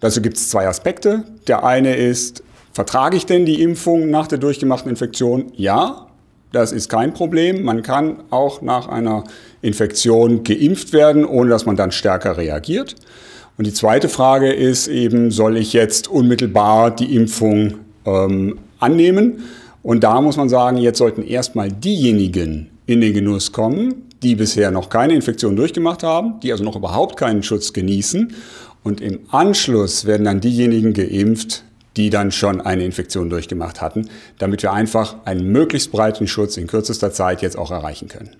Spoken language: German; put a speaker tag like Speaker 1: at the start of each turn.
Speaker 1: Dazu gibt es zwei Aspekte. Der eine ist, vertrage ich denn die Impfung nach der durchgemachten Infektion? Ja, das ist kein Problem. Man kann auch nach einer Infektion geimpft werden, ohne dass man dann stärker reagiert. Und die zweite Frage ist eben, soll ich jetzt unmittelbar die Impfung ähm, annehmen? Und da muss man sagen, jetzt sollten erstmal diejenigen in den Genuss kommen, die bisher noch keine Infektion durchgemacht haben, die also noch überhaupt keinen Schutz genießen und im Anschluss werden dann diejenigen geimpft, die dann schon eine Infektion durchgemacht hatten, damit wir einfach einen möglichst breiten Schutz in kürzester Zeit jetzt auch erreichen können.